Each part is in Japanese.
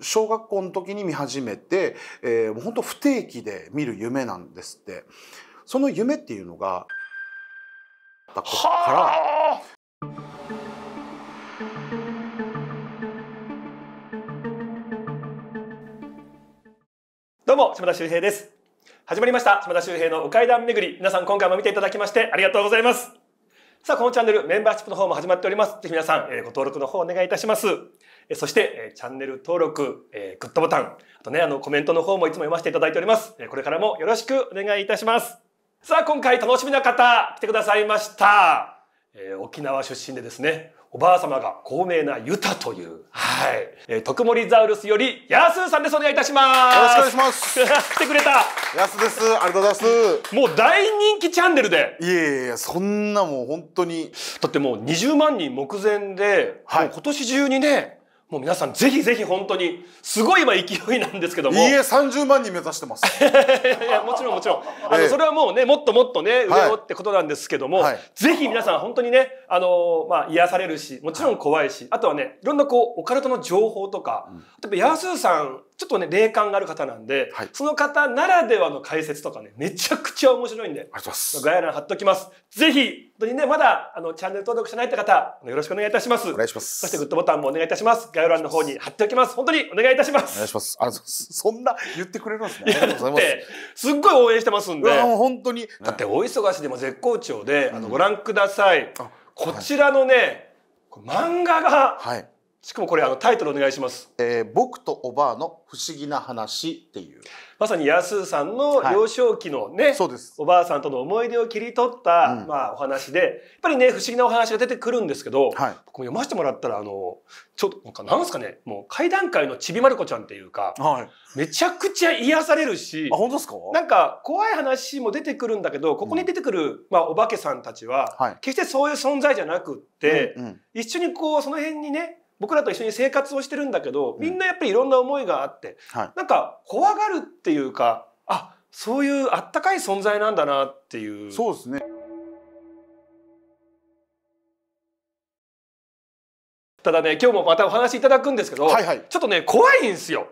小学校の時に見始めて、えー、もう本当不定期で見る夢なんですってその夢っていうのがだからどうも島田秀平です始まりました島田秀平のお階段巡り皆さん今回も見ていただきましてありがとうございますさあ、このチャンネル、メンバーシップの方も始まっております。ぜひ皆さん、えー、ご登録の方お願いいたします。えー、そして、えー、チャンネル登録、えー、グッドボタン、あとね、あの、コメントの方もいつも読ませていただいております。えー、これからもよろしくお願いいたします。さあ、今回楽しみな方、来てくださいました。えー、沖縄出身でですね、おばあ様が高名なユタという、はい、えー、特盛ザウルスより、ヤーさんです。お願いいたします。よろしくお願いします。来てくれた。ヤーです。ありがとうございます。もう大人気チャンネルで。いやいやそんなもう本当に。だってもう20万人目前で、はい、今年中にね、もう皆さんぜひぜひ本当にすごい今勢いなんですけどもいいえ30万人目指してます いやもちろんもちろん あの、それはもうねもっともっとね上をってことなんですけども、はい、ぜひ皆さん本当にねあのまあ癒されるしもちろん怖いし、はい、あとはねいろんなこうオカルトの情報とか、うん、例えばヤスーさんちょっとね、霊感がある方なんで、はい、その方ならではの解説とかね、めちゃくちゃ面白いんで、ありがとうございます。概要欄貼っておきます。ぜひ、本当にね、まだ、あの、チャンネル登録してないって方、よろしくお願いいたします。お願いします。そしてグッドボタンもお願いいたします。概要欄の方に貼っておきます。本当にお願いいたします。お願いします。あの、そんな言ってくれるんですね。ありがとうございます。すっごい応援してますんで。うん、本当に。だって、大忙しでも絶好調で、あの、ご覧ください。こちらのね、はい、漫画が、はい。しかもこれあのタイトルお願いします、えー、僕とおばあの不思議な話っていうまさにやすさんの幼少期のね、はい、そうですおばあさんとの思い出を切り取った、うん、まあ、お話でやっぱりね不思議なお話が出てくるんですけど、はい、僕も読ませてもらったらあのちょっとなんですかねもう怪談界のちびまる子ちゃんっていうか、はい、めちゃくちゃ癒されるしあ本当ですかなんか怖い話も出てくるんだけどここに出てくる、うん、まあ、お化けさんたちは、決してそういう存在じゃなくって、うんうん、一緒にこうその辺にね僕らと一緒に生活をしてるんだけどみんなやっぱりいろんな思いがあって、うんはい、なんか怖がるっていうかあそういうあったかい存在なんだなっていう。そうですねただね今日もまたお話いただくんですけど、はいはい、ちょっとね怖いんですよ。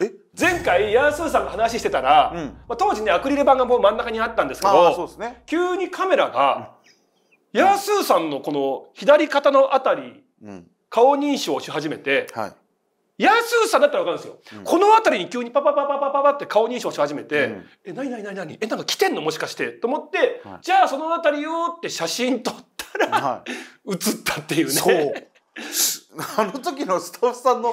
え前回ヤンスーさんが話してたら、うん、まあ、当時ねアクリル板がもう真ん中にあったんですけど、ね、急にカメラが、うん、ヤンスーさんのこの左肩のあたり、うん顔認証をし始めて、はい、安さだったら分かるんですよ、うん、この辺りに急にパパパパパパパって顔認証し始めて「うん、え何何何何えなんか来てんのもしかして」と思って、はい、じゃあその辺りよ」って写真撮ったら、はい、写ったっていうね。あの時のスタッフさんの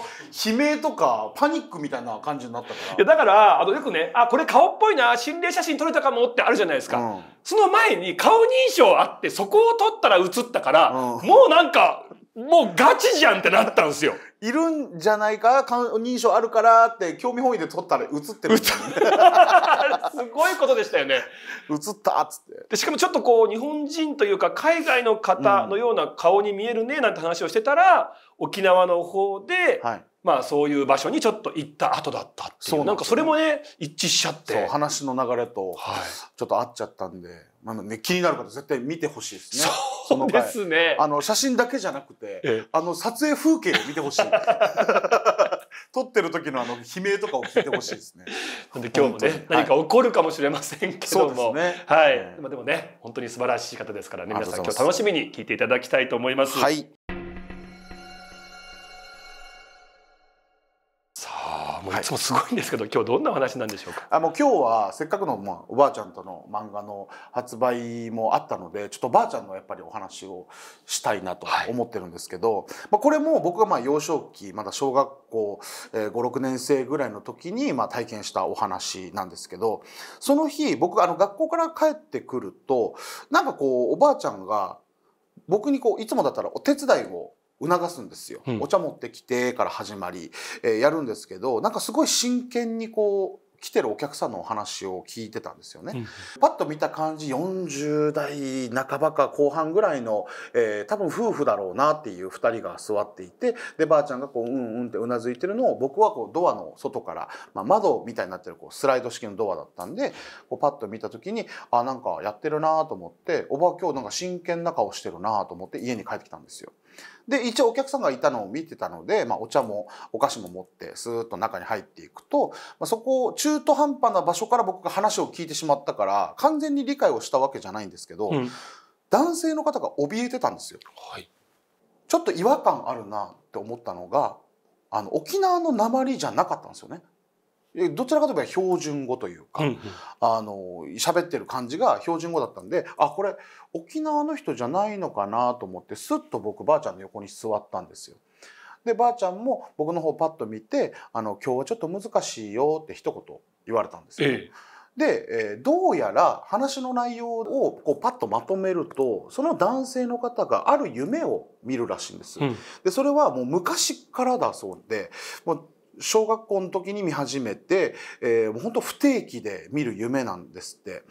悲鳴とかパニックみたいな感じになったからいやだからあのよくねあこれ顔っぽいな心霊写真撮れたかもってあるじゃないですか、うん、その前に顔認証あってそこを撮ったら写ったから、うん、もうなんかもうガチじゃんってなったんですよ。いるんじゃないか認証あるからって興味本位で撮ったら映ってる、すごいことでしたよね。映ったっつってで。しかもちょっとこう日本人というか海外の方のような顔に見えるねなんて話をしてたら、うん、沖縄の方で、はい、まあそういう場所にちょっと行った後だったっていう。うなん、ね、なんかそれもね、一致しちゃって。そう、話の流れと、ちょっと合っちゃったんで、まあね、気になる方絶対見てほしいですね。そうですね。あの、写真だけじゃなくて、あの、撮影風景を見てほしい。撮ってる時のあの悲鳴とかを聞いてほしいですね。なんで今日もね、何か起こるかもしれませんけども、ね、はい。まあ、でもね、本当に素晴らしい方ですからね、皆さん今日楽しみに聞いていただきたいと思います。はい。もういつもすごいんですけど、はい、今日どんな話なんでしょうかあもう今日はせっかくの、まあ、おばあちゃんとの漫画の発売もあったのでちょっとばあちゃんのやっぱりお話をしたいなと思ってるんですけど、はい、まあ、これも僕がまあ幼少期まだ小学校、え56年生ぐらいの時にまあ体験したお話なんですけどその日僕あの学校から帰ってくるとなんかこうおばあちゃんが僕にこういつもだったらお手伝いを促すんですよ、うん、お茶持ってきてから始まり、えー、やるんですけどなんかすごい真剣にこう来てるお客さんのお話を聞いてたんですよね、うん、パッと見た感じ40代半ばか後半ぐらいの、えー、多分夫婦だろうなっていう2人が座っていてでばあちゃんがこううんうんってうなずいてるのを僕はこうドアの外から、まあ、窓みたいになってるこうスライド式のドアだったんでこうパッと見た時にあなんかやってるなと思っておばあ今日なんか真剣な顔してるなと思って家に帰ってきたんですよ。で一応お客さんがいたのを見てたので、まあ、お茶もお菓子も持ってスーッと中に入っていくと、まあ、そこを中途半端な場所から僕が話を聞いてしまったから完全に理解をしたわけじゃないんですけど、うん、男性の方が怯えてたんですよ。はい、ちょっと違和感あるなって思ったのがあの沖縄の鉛じゃなかったんですよね。どちらかといえば標準語というか、うんうん、あの喋ってる感じが標準語だったんであこれ沖縄の人じゃないのかなと思ってすっと僕ばあちゃんの横に座ったんですよ。でばあちゃんも僕の方パッと見て「あの今日はちょっと難しいよ」って一言言われたんですよ。ええ、で、えー、どうやら話の内容をこうパッとまとめるとその男性の方がある夢を見るらしいんです。うん、でそれはもう昔からだそうでもう小学校の時に見始めて、えー、もう本当不定期で見る夢なんですって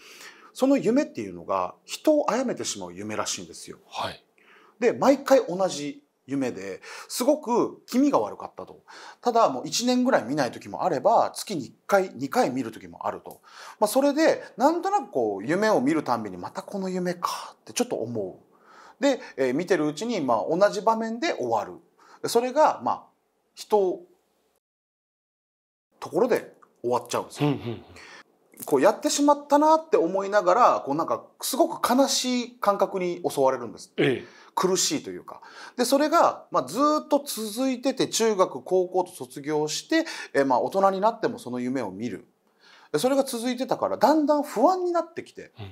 その夢っていうのが人を殺めてしまう夢らしいんですよ。はい、で毎回同じ夢ですごく気味が悪かったとただもう1年ぐらい見ない時もあれば月に1回2回見る時もあると、まあ、それでなんとなくこう夢を見るたんびにまたこの夢かってちょっと思うで、えー、見てるうちにまあ同じ場面で終わるそれがまあ人ところで終わっちゃうんですよ。うんうん、こうやってしまったなって思いながらこうなんかすごく悲しい感覚に襲われるんです、ええ、苦しいというかでそれが、まあ、ずっと続いてて中学高校と卒業して、えまあ、大人になってもその夢を見るそれが続いてたからだんだん不安になってきて、うん、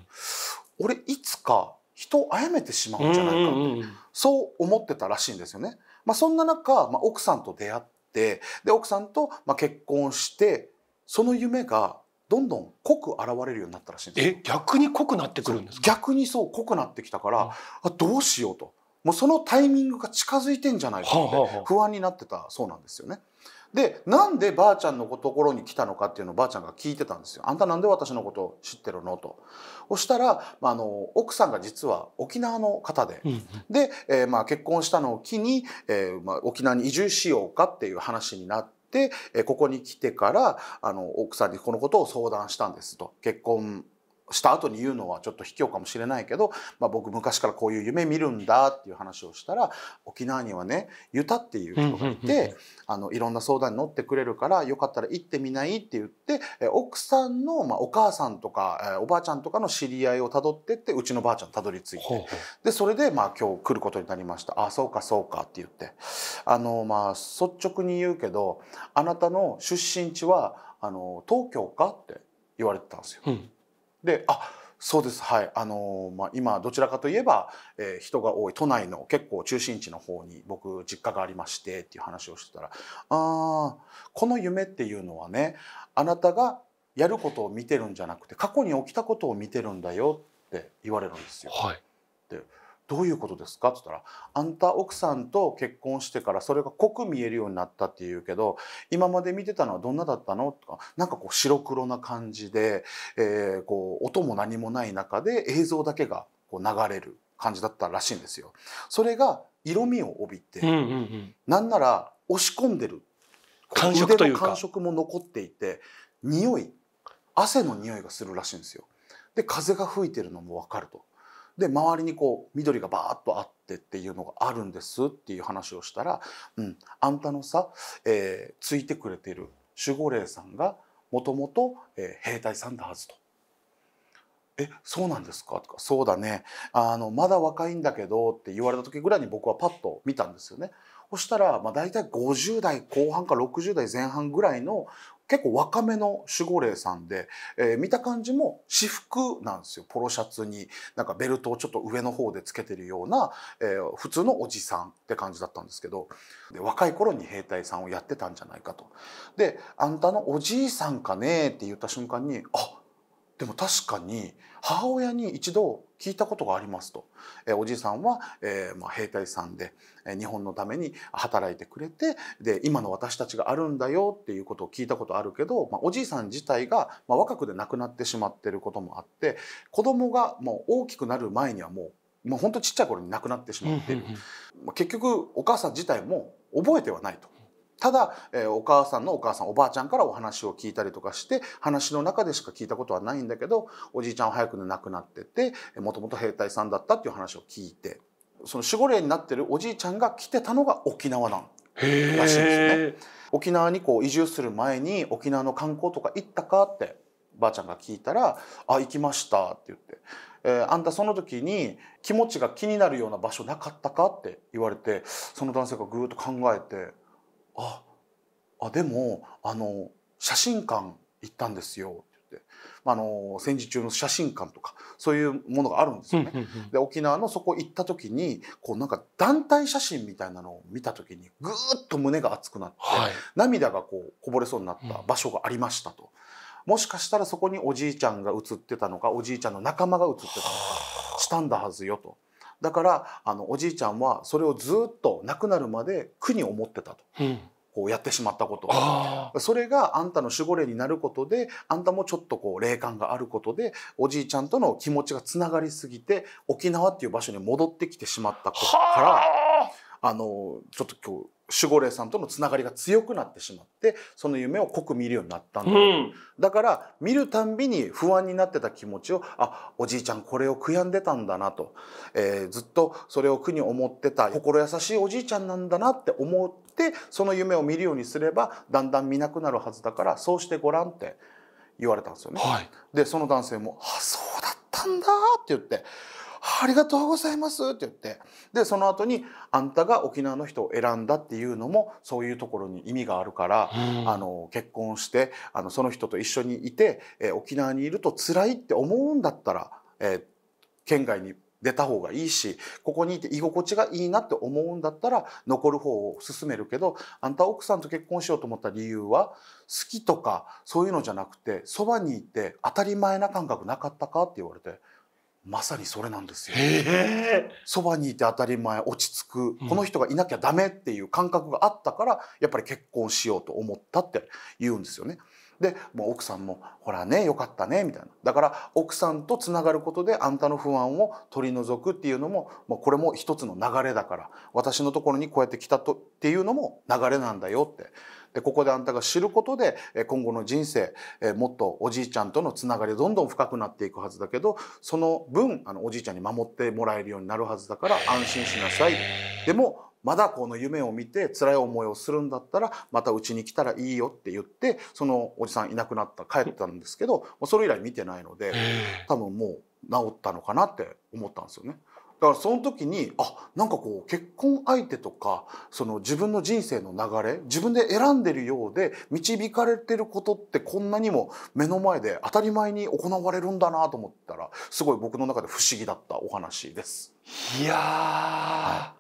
俺いつか人を殺めてしまうんじゃないかって、そう思ってたらしいんですよね。まあ、そんな中、まあ、奥さんと出会っってで奥さんとまあ結婚してその夢がどんどん濃く現れるようになったらしいんですえ逆に濃くなってくるんです逆にそう濃くなってきたから、あどうしようともうそのタイミングが近づいてんじゃないかって不安になってたそうなんですよね。はあはあでなんでばあちゃんのところに来たのかっていうのをばあちゃんが聞いてたんですよ。あんたなんで私のことを知ってるのと。そしたら、まあ、あの奥さんが実は沖縄の方で、うん、で、えー、まあ、結婚したのを機に、えー、まあ、沖縄に移住しようかっていう話になって。えここに来てからあの奥さんにこのことを相談したんですと結婚した後に言うのはちょっと卑怯かもしれないけど、まあ、僕昔からこういう夢見るんだっていう話をしたら沖縄にはねユタっていう人がいてあのいろんな相談に乗ってくれるからよかったら行ってみないって言って奥さんの、まあ、お母さんとかおばあちゃんとかの知り合いをたどってってうちのばあちゃんたどり着いてでそれで、まあ、今日来ることになりましたあそうかそうかって言ってあの、まあ、率直に言うけどあなたの出身地はあの東京かって言われてたんですよ。であそうですはいあのまあ、今どちらかといえば、えー、人が多い都内の結構中心地の方に僕実家がありましてっていう話をしてたら「あこの夢っていうのはねあなたがやることを見てるんじゃなくて過去に起きたことを見てるんだよ」って言われるんですよ。はい、でどういうことですか?」っつったら「あんた奥さんと結婚してからそれが濃く見えるようになったっていうけど今まで見てたのはどんなだったの?」とかなんかこう白黒な感じで、えー、こう音も何もない中で映像だけがこう流れる感じだったらしいんですよ。それが色味を帯びて、うんうんうん、なんなら押し込んでる感触というか腕の感触も残っていて匂い汗の匂いがするらしいんですよ。で風が吹いてるのも分かると。で周りにこう緑がバーッとあってっていうのがあるんですっていう話をしたら、うん、あんたのさ、えー、ついてくれてる守護霊さんがもともと兵隊さんだはずと。えそうなんですかとか「そうだねあのまだ若いんだけど」って言われた時ぐらいに僕はパッと見たんですよね。そしたら、まあ、大体50代後半か60代前半ぐらいの結構若めの守護霊さんで、えー、見た感じも私服なんですよポロシャツになんかベルトをちょっと上の方でつけてるような、えー、普通のおじさんって感じだったんですけどで若い頃に兵隊さんをやってたんじゃないかと。であんたのおじいさんかねって言った瞬間にあでも確かに母親に一度聞いたことがありますと、えおじいさんは、えー、まあ、兵隊さんで、え日本のために働いてくれてで今の私たちがあるんだよっていうことを聞いたことあるけど、まあ、おじいさん自体が、まあ、若くで亡くなってしまってることもあって子供がもう大きくなる前にはもうもうほんとちっちゃい頃に亡くなってしまっている、まあ、結局お母さん自体も覚えてはないと。ただ、えお母さんのお母さんおばあちゃんからお話を聞いたりとかして話の中でしか聞いたことはないんだけどおじいちゃんは早く亡くなっててもともと兵隊さんだったっていう話を聞いてその守護霊になってるおじいちゃんが来てたのが沖縄なんらしいですね。沖縄にこう移住する前に沖縄の観光とか行ったかってばあちゃんが聞いたら「あ行きました」って言って。えー、あんたその時に気持ちが気になるような場所なかったかって言われてその男性がぐーっと考えてああでもあの写真館行ったんですよ」ってあの戦時中の写真館とかそういうものがあるんですよね。で沖縄のそこ行った時にこうなんか団体写真みたいなのを見た時にぐーっと胸が熱くなって、はい、涙がこうこぼれそうになった場所がありましたと。うん、もしかしたらそこにおじいちゃんが写ってたのかおじいちゃんの仲間が写ってたのかしたんだはずよとだからあのおじいちゃんはそれをずっと亡くなるまで苦に思ってたと。うんこうやってしまったことそれがあんたの守護霊になることであんたもちょっとこう霊感があることでおじいちゃんとの気持ちがつながりすぎて沖縄っていう場所に戻ってきてしまったからあのちょっと今日守護霊さんとのつながりが強くなってしまってその夢を濃く見るようになったんだ、うん、だから見るたんびに不安になってた気持ちをあおじいちゃんこれを悔やんでたんだなと、えー、ずっとそれを苦に思ってた心優しいおじいちゃんなんだなって思ってその夢を見るようにすればだんだん見なくなるはずだからそうしてごらんって言われたんですよね。はい、でその男性も「あそうだったんだ」って言ってありがとうございます」って言ってでその後に「あんたが沖縄の人を選んだっていうのもそういうところに意味があるから、あの結婚してあのその人と一緒にいて、え沖縄にいると辛いって思うんだったら、え県外に出た方がいいしここにいて居心地がいいなって思うんだったら残る方を勧めるけどあんた奥さんと結婚しようと思った理由は好きとかそういうのじゃなくてそばにいて当たり前な感覚なかったかって言われて。まさにそれなんですよ。そばにいて当たり前落ち着くこの人がいなきゃダメっていう感覚があったからやっぱり結婚しようと思ったって言うんですよね。でもう奥さんも「ほらねよかったね」みたいなだから奥さんとつながることであんたの不安を取り除くっていうのも、まあ、これも一つの流れだから私のところにこうやって来たとっていうのも流れなんだよってここであんたが知ることで今後の人生もっとおじいちゃんとのつながりどんどん深くなっていくはずだけどその分あのおじいちゃんに守ってもらえるようになるはずだから安心しなさい。でもまだこの夢を見て辛い思いをするんだったらまたうちに来たらいいよって言ってそのおじさんいなくなった帰ったんですけどそれ以来見てないので多分もう治ったのかなって思ったんですよね。からその時にあなんかこう結婚相手とかその自分の人生の流れ自分で選んでるようで導かれてることってこんなにも目の前で当たり前に行われるんだなと思ったらすごい僕の中で不思議だったお話です。いや、は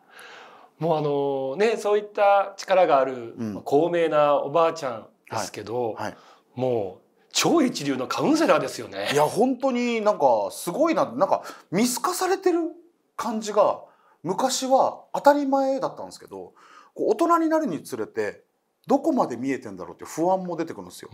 い、もうあのねそういった力がある、うん、高名なおばあちゃんですけど、はいはい、もう超一流のカウンセラーですよね。いや本当になんかすごいななんか見透かされてる感じが昔は当たり前だったんですけど大人になるにつれてどこまで見えてんだろうって不安も出てくるんですよ。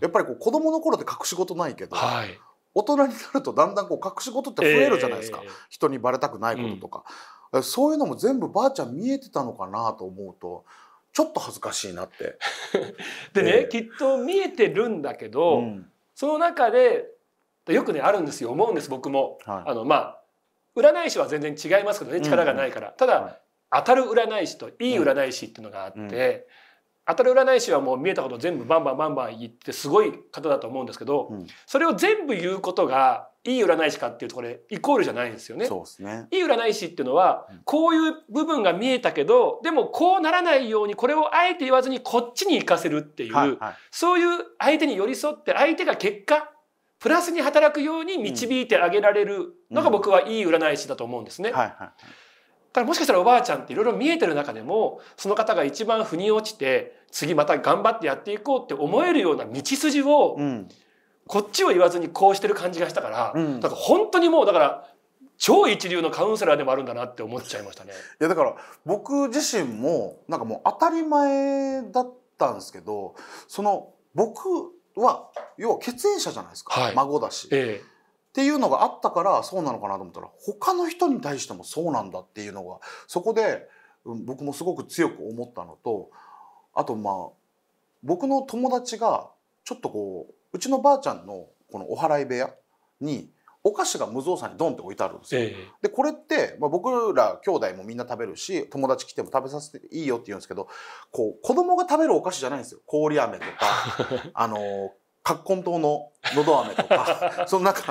やっぱりこう子供の頃って隠し事ないけど、はい、大人になるとだんだんこう隠し事って増えるじゃないですか、えー、人にバレたくないこととか、うん、そういうのも全部ばあちゃん見えてたのかなと思うとちょっと恥ずかしいなって。でね、えー、きっと見えてるんだけど、うん、その中でよくねあるんですよ思うんです僕も。はい、あのまあ占い師は全然違いますけどね力がないから、ただ、当たる占い師といい占い師っていうのがあって、当たる占い師はもう見えたこと全部バンバンバンバン言ってすごい方だと思うんですけど、それを全部言うことがいい占い師かっていうとこれイコールじゃないんですよね。ねいい占い師っていうのは、こういう部分が見えたけどでもこうならないようにこれをあえて言わずにこっちに行かせるっていう、はいはい、そういう相手に寄り添って相手が結果プラスに働くように導いてあげられるのが僕はいい占い師だと思うんですね。はいはいだからもしかしたらおばあちゃんっていろいろ見えてる中でもその方が一番腑に落ちて次また頑張ってやっていこうって思えるような道筋を、こっちを言わずにこうしてる感じがしたから、うん、だから本当にもうだから超一流のカウンセラーでもあるんだなって思っちゃいましたね。いやだから僕自身もなんかもう当たり前だったんですけどその僕は要は血縁者じゃないですか、はい、孫だし、ええっていうのがあったからそうなのかなと思ったら他の人に対してもそうなんだっていうのがそこで僕もすごく強く思ったのとあとまあ僕の友達がちょっとこううちのばあちゃんのこのお祓い部屋にお菓子が無造作にドンって置いてあるんですよ。えでこれって、まあ、僕ら兄弟もみんな食べるし友達来ても食べさせていいよって言うんですけどこう子供が食べるお菓子じゃないんですよ氷飴とか あの葛根糖ののど飴とか そのなんか。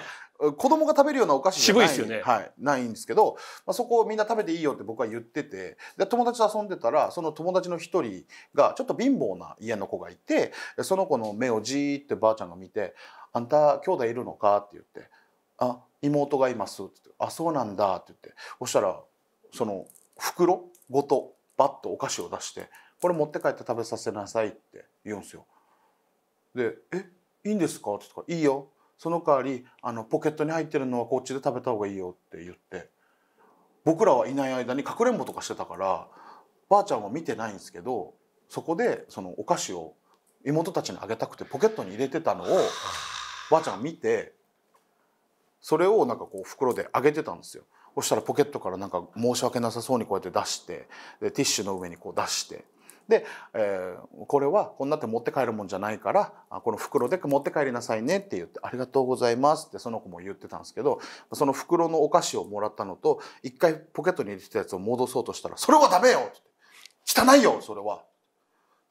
子供が食べるようなお菓子じゃないですよねはい、ないんですけど、まあ、そこをみんな食べていいよって僕は言っててで友達と遊んでたらその友達の一人がちょっと貧乏な家の子がいてその子の目をじーってばあちゃんが見て「あんた兄弟いるのか?」って言って「あ妹がいます」ってって「あそうなんだ」って言ってそしたらその袋ごとバッとお菓子を出して「これ持って帰って食べさせなさい」って言うんですよ。で「えいいんですか?」って言ったら「いいよその代わりあのポケットに入ってるのはこっちで食べた方がいいよ」って言って僕らはいない間にかくれんぼとかしてたからばあちゃんは見てないんですけどそこでそのお菓子を妹たちにあげたくてポケットに入れてたのをばあちゃんは見てそれをなんかこう袋であげてたんですよそしたらポケットからなんか申し訳なさそうにこうやって出してでティッシュの上にこう出してで、えー、これはこんなって持って帰るもんじゃないからこの袋で持って帰りなさいねって言って「ありがとうございます」ってその子も言ってたんですけどその袋のお菓子をもらったのと一回ポケットに入れてたやつを戻そうとしたら「それはダメよ!」って「汚いよそれは!」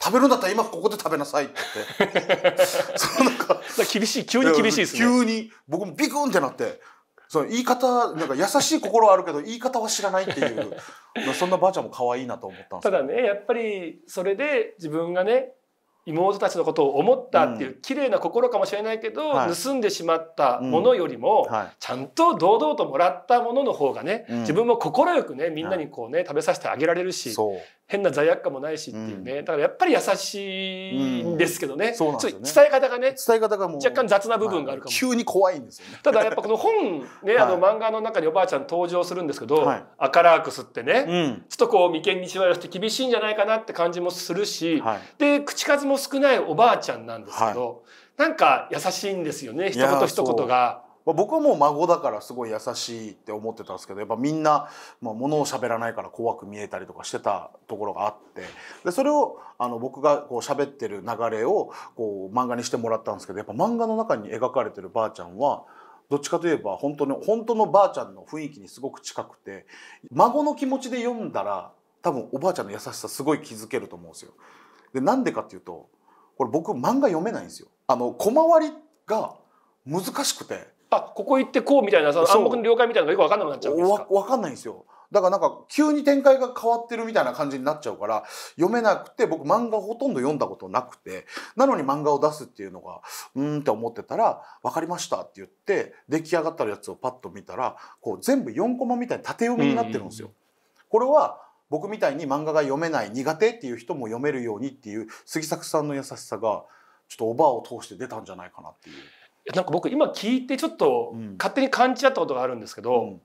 食べるんだったら今ここで食べなさいって言ってそのなんか厳しい急に厳しいですね急に僕もビクンってなってその言い方なんか優しい心はあるけど言い方は知らないっていう そんなばあちゃんも可愛いなと思ったんですただねやっぱりそれで自分がね妹たちのことを思ったっていう、綺麗な心かもしれないけど、盗んでしまったものよりも、ちゃんと堂々ともらったものの方がね、自分も快くねみんなにこうね、食べさせてあげられるし、変な罪悪感もないしっていうね、だからやっぱり優しいんですけどね,、そうなんですね伝え方がね伝え方がもう若干雑な部分があるかも、急に怖いんですよねただやっぱこの本ね、あの漫画の中におばあちゃん登場するんですけど、赤ラークスってね、ちょっとこう眉間にしわ寄せて厳しいんじゃないかなって感じもするし、で口数も少ないおばあちゃんなんですけど、はなんか優しいんですよね一言一言が。まあ、僕はもう孫だからすごい優しいって思ってたんですけどやっぱみんな、まあ、物を喋らないから怖く見えたりとかしてたところがあってでそれをあの僕がこう喋ってる流れをこう漫画にしてもらったんですけどやっぱ漫画の中に描かれてるばあちゃんはどっちかといえば本当の本当のばあちゃんの雰囲気にすごく近くて孫の気持ちで読んだら多分おばあちゃんの優しさすごい気づけると思うんですよ。でなんでかっていうとこれ僕漫画読めないんですよ。あの小回りが難しくてあここ行ってこうみたいなその暗黙の了解みたいなのがよく分かんなくなっちゃうんですか分かんないんですよだからなんか急に展開が変わってるみたいな感じになっちゃうから読めなくて僕漫画ほとんど読んだことなくてなのに漫画を出すっていうのがうんって思ってたら「分かりました」って言って出来上がったやつをパッと見たらこう全部4コマみたいに縦読みになってるんですよ。これは僕みたいに漫画が読めない苦手っていう人も読めるようにっていう杉作さんの優しさがちょっとおばあを通して出たんじゃないかなっていう。なんか僕今聞いてちょっと勝手に感じちゃったことがあるんですけど、うん、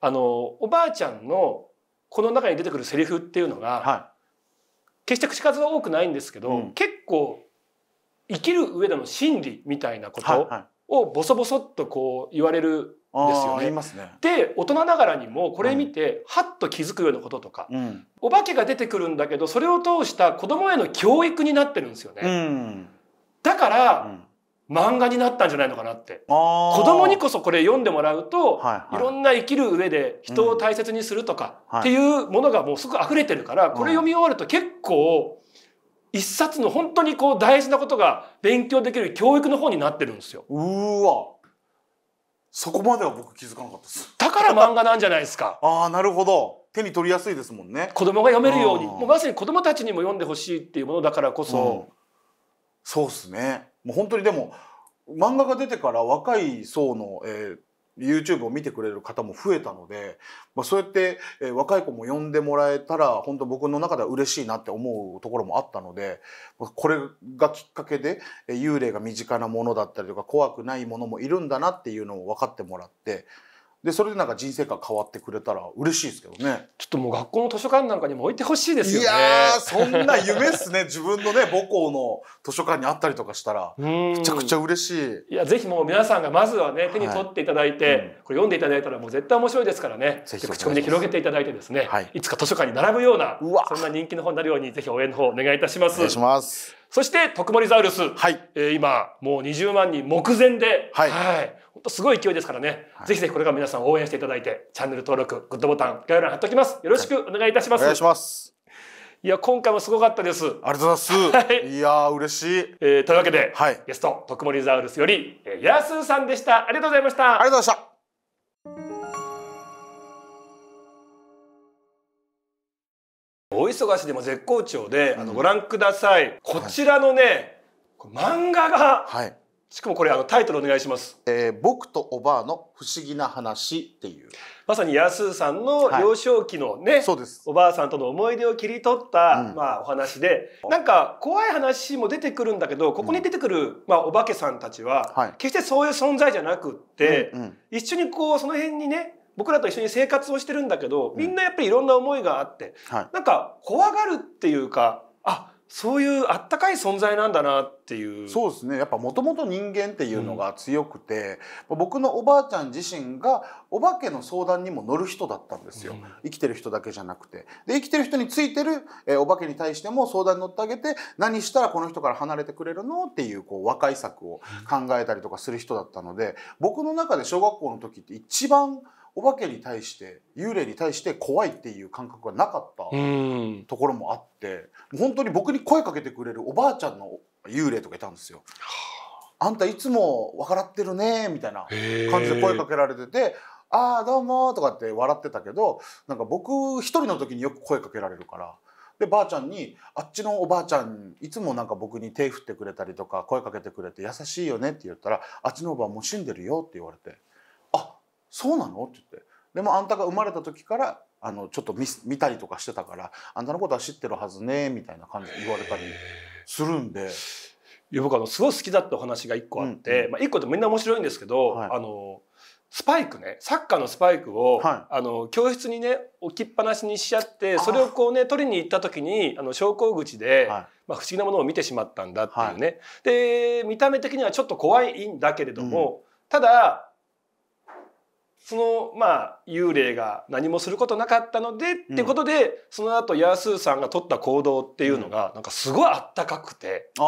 あのおばあちゃんのこの中に出てくるセリフっていうのが、はい、決して口数は多くないんですけど、うん、結構生きる上での真理みたいなことをボソボソっとこう言われるんですよね。はいはい、ねで大人ながらにもこれ見てはっと気づくようなこととか、うん、お化けが出てくるんだけどそれを通した子供への教育になってるんですよね。だから、漫画になったんじゃないのかなって子供にこそこれ読んでもらうと、はいはい、いろんな生きる上で人を大切にするとか、っていうものがもうすぐ溢れてるから、はい、これ読み終わると結構一冊の本当にこう大事なことが勉強できる教育の方になってるんですよ。うわそこまでは僕気づかなかったですだから漫画なんじゃないですかああなるほど手に取りやすいですもんね子供が読めるようにもうまさに子供たちにも読んでほしいっていうものだからこそ、うんそうっすねもう本当にでも漫画が出てから若い層の、えー、YouTube を見てくれる方も増えたので、まあ、そうやって、えー、若い子も呼んでもらえたら本当僕の中では嬉しいなって思うところもあったのでこれがきっかけで、えー、幽霊が身近なものだったりとか怖くないものもいるんだなっていうのを分かってもらってでそれでなんか人生観変わってくれたら嬉しいですけどねちょっともう学校の図書館なんかにも置いてほしいですよねいやそんな夢っすね自分のね母校の図書館にあったりとかしたらめちゃくちゃ嬉しいいやぜひもう皆さんがまずはね手に取っていただいて、はい、これ読んでいただいたらもう絶対面白いですからねぜひ口コミで広げていただいてですね、はい、いつか図書館に並ぶようなうそんな人気の本になるようにぜひ応援の方お願いいたしますお願いしますそして、特盛ザウルス。はい。えー、今、もう20万人目前で、はい。はいとすごい勢いですからね、はい、ぜひぜひこれから皆さん応援していただいてチャンネル登録グッドボタン概要欄貼っときますよろしくお願いいたします、はい、お願いしますいや今回もすごかったですありがとうございます、い、や嬉しい、えー、というわけで、はい、ゲスト特盛ザウルスより、えー、やすさんでしたありがとうございましたありがとうございました大忙しでも絶好調で、うん、あのご覧ください、こちらのね、漫画が、はいしかもこれあのタイトルお願いします。えー、僕とおばあの不思議な話っていう。まさに安さんの幼少期のね、はい、そうです。おばあさんとの思い出を切り取った、うん、まあお話で、なんか怖い話も出てくるんだけど、ここに出てくる、うん、まあお化けさんたちは、はい、決してそういう存在じゃなくって、うんうん、一緒にこうその辺にね。僕らと一緒に生活をしてるんだけどみんなやっぱりいろんな思いがあって、うんはい、なんか怖がるっていうかあそういうあったかい存在なんだなっていうそうですねやっぱもともと人間っていうのが強くて、うん、僕のおばあちゃん自身がお化けの相談にも乗る人だったんですよ、うん、生きてる人だけじゃなくてで生きてる人についてる、えお化けに対しても相談に乗ってあげて何したらこの人から離れてくれるのっていうこう若い策を考えたりとかする人だったので、僕の中で小学校の時って一番お化けに対して幽霊に対して怖いっていう感覚がなかったところもあって本当に僕に声かけてくれるおばあちゃんの幽霊とかいたんですよ。あんたいつも分からってるねみたいな感じで声かけられてて「ああどうも」とかって笑ってたけどなんか僕一人の時によく声かけられるから。でばあちゃんにあっちのおばあちゃんいつもなんか僕に手振ってくれたりとか声かけてくれて優しいよねって言ったらあっちのおばあもう死んでるよって言われてそうなの?」って言って「でもあんたが生まれた時からあのちょっと見見たりとかしてたからあんたのことは知ってるはずね」みたいな感じで言われたりするんで。いや僕あのすごい好きだってお話が1個あって、うんうん、まあ、1個ってみんな面白いんですけど、はい、あのスパイクねサッカーのスパイクを、はい、あの教室にね置きっぱなしにしちゃってそれをこうね取りに行った時にあの昇降口で、はい、まあ、不思議なものを見てしまったんだっていうね、はい、で見た目的にはちょっと怖いんだけれども、うん、ただそのまあ幽霊が何もすることなかったので、ってことでその後ヤースーさんが取った行動っていうのが、なんかすごいあったかくてあ,、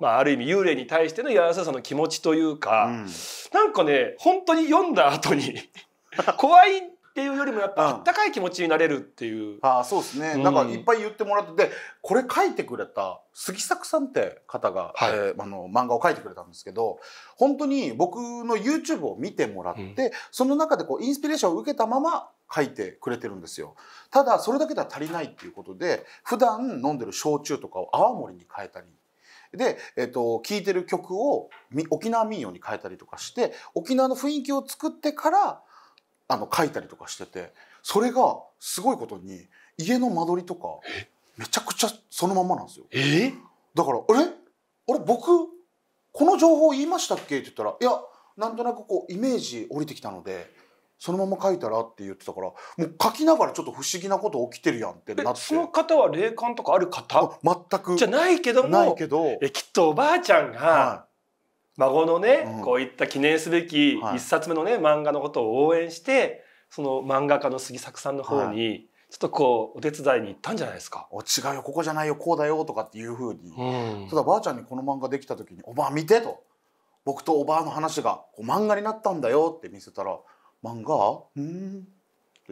まあ、ある意味幽霊に対してのヤースーさんの気持ちというか、うん、なんかね本当に読んだ後に 怖いっていうよりもやっぱあったかい気持ちになれるっていう。ああそうですね、うん、なんかいっぱい言ってもらってでこれ書いてくれた杉作さんって方が、はい、えー、あの漫画を書いてくれたんですけど本当に僕の YouTube を見てもらって、うん、その中でこうインスピレーションを受けたまま書いてくれてるんですよただそれだけでは足りないっていうことで普段飲んでる焼酎とかを泡盛に変えたりで、えーと、といてる曲を沖縄民謡に変えたりとかして沖縄の雰囲気を作ってからあの書いたりとかしててそれがすごいことに家の間取りとかめちゃくちゃそのままなんですよ。えだからあれあれ僕この情報言いましたっけって言ったらいやなんとなくこうイメージ降りてきたのでそのまま書いたらって言ってたからもう書きながらちょっと不思議なこと起きてるやんってなってその方は霊感とかある方全くじゃないけどもないけどえきっとおばあちゃんが、はい孫のね、うん、こういった記念すべき一冊目のね、はい、漫画のことを応援してその漫画家の杉作さんの方に、ちょっとこうお手伝いに行ったんじゃないですか。お違うよここじゃないよこうだよとかっていうふうに、ん、ただばあちゃんにこの漫画できた時に「おばあ見て」と「僕とおばあの話がこう漫画になったんだよ」って見せたら「漫画うん」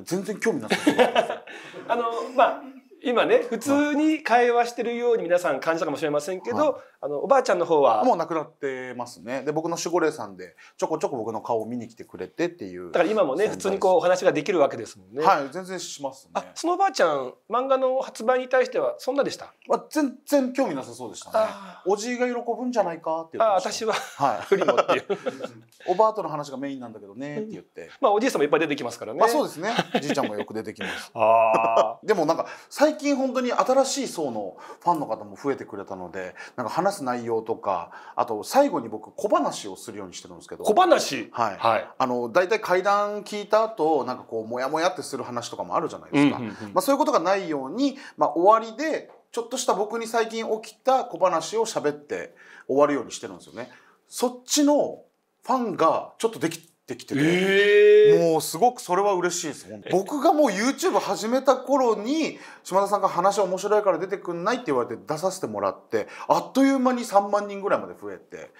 全然興味なかったあのまあ今ね普通に会話してるように皆さん感じたかもしれませんけど、はい、あのおばあちゃんの方はもう亡くなってますねで僕の守護霊さんでちょこちょこ僕の顔を見に来てくれてっていうだから今もね普通にこうお話ができるわけですもんねはい全然しますねそのおばあちゃん漫画の発売に対してはそんなでした、まあ、全然興味なさそうでしたねおじいが喜ぶんじゃないかっていうあ私は、はい、フリモっていう おばあとの話がメインなんだけどねって言って、まあおじいさんもいっぱい出てきますからねまあそうですねじいちゃんもよく出てきます あでもなんか最近本当に新しい層のファンの方も増えてくれたのでなんか話話す内容とかあと最後に僕小話をするようにしてるんですけど小話はい、はい、あの大体階段聞いた後なんかこうモヤモヤってする話とかもあるじゃないですか、うんうんうん、まあ、そういうことがないように、まあ、終わりでちょっとした僕に最近起きた小話を喋って終わるようにしてるんですよね。そっちのファンがちょっとできっきてて、えー、もうすごくそれは嬉しいです僕がもう YouTube 始めた頃に島田さんが話面白いから出てくんないって言われて出させてもらってあっという間に3万人ぐらいまで増えて。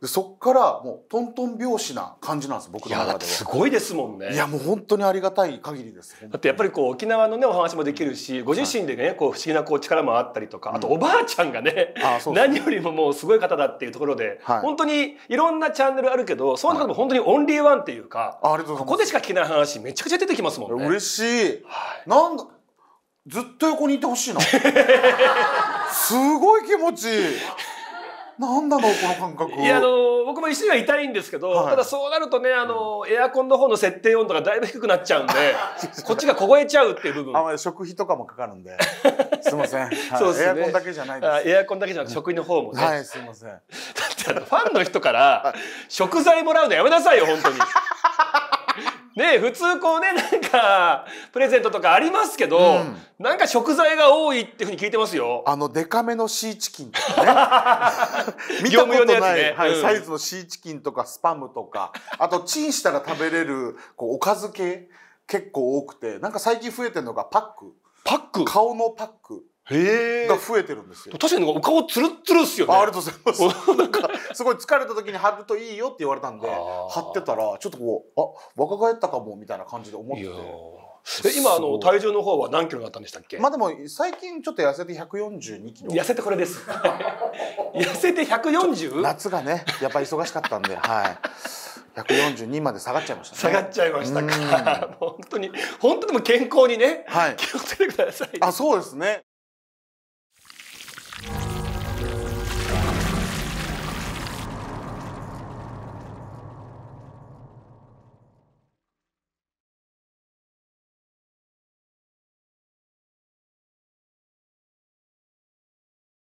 でそこからもうトントン拍子な感じなんです僕の中ではすごいですもんねいやもう本当にありがたい限りですだってやっぱりこう沖縄のねお話もできるしご自身でねこう不思議なこう力もあったりとか、あとおばあちゃんがね、うん、何よりももうすごい方だっていうところで、はい、本当にいろんなチャンネルあるけどその中でも本当にオンリーワンっていうか、はい、ここでしか聞けない話めちゃくちゃ出てきますもんね嬉しい、はい、なんだずっと横にいてほしいな すごい気持ちいいなんだろうこの感覚いやあの僕も一緒にはいたいんですけど、はい、ただそうなるとねあの、エアコンの方の設定温度がだいぶ低くなっちゃうんでこ っちが凍えちゃうっていう部分あまり食費とかもかかるんで すいません、はい、そうですね、エアコンだけじゃないですエアコンだけじゃなくて食費の方もね、はいすいません だってあのファンの人から食材もらうのやめなさいよ本当にね普通こうねなんかプレゼントとかありますけど、うん、なんか食材が多いっていうふうに聞いてますよあのデカめのシーチキンとかね 見たことない、ね、はい、うん、サイズのシーチキンとかスパムとかあとチンしたら食べれるこうおかず系結構多くてなんか最近増えてるのがパックパック顔のパックが増えてるんですよ。確かにお顔つるつるっすよね。ありがとうございます。なんかすごい疲れた時に貼るといいよって言われたんで貼ってたらちょっとこうあ若返ったかもみたいな感じで思ってて。え今あの体重の方は何キロだったんでしたっけ？まあでも最近ちょっと痩せて142キロ。痩せてこれです。痩せて140？夏がねやっぱり忙しかったんではい。142まで下がっちゃいました、ね、下がっちゃいましたか。本当に本当でも健康にね、はい、気をつけてください。あそうですね。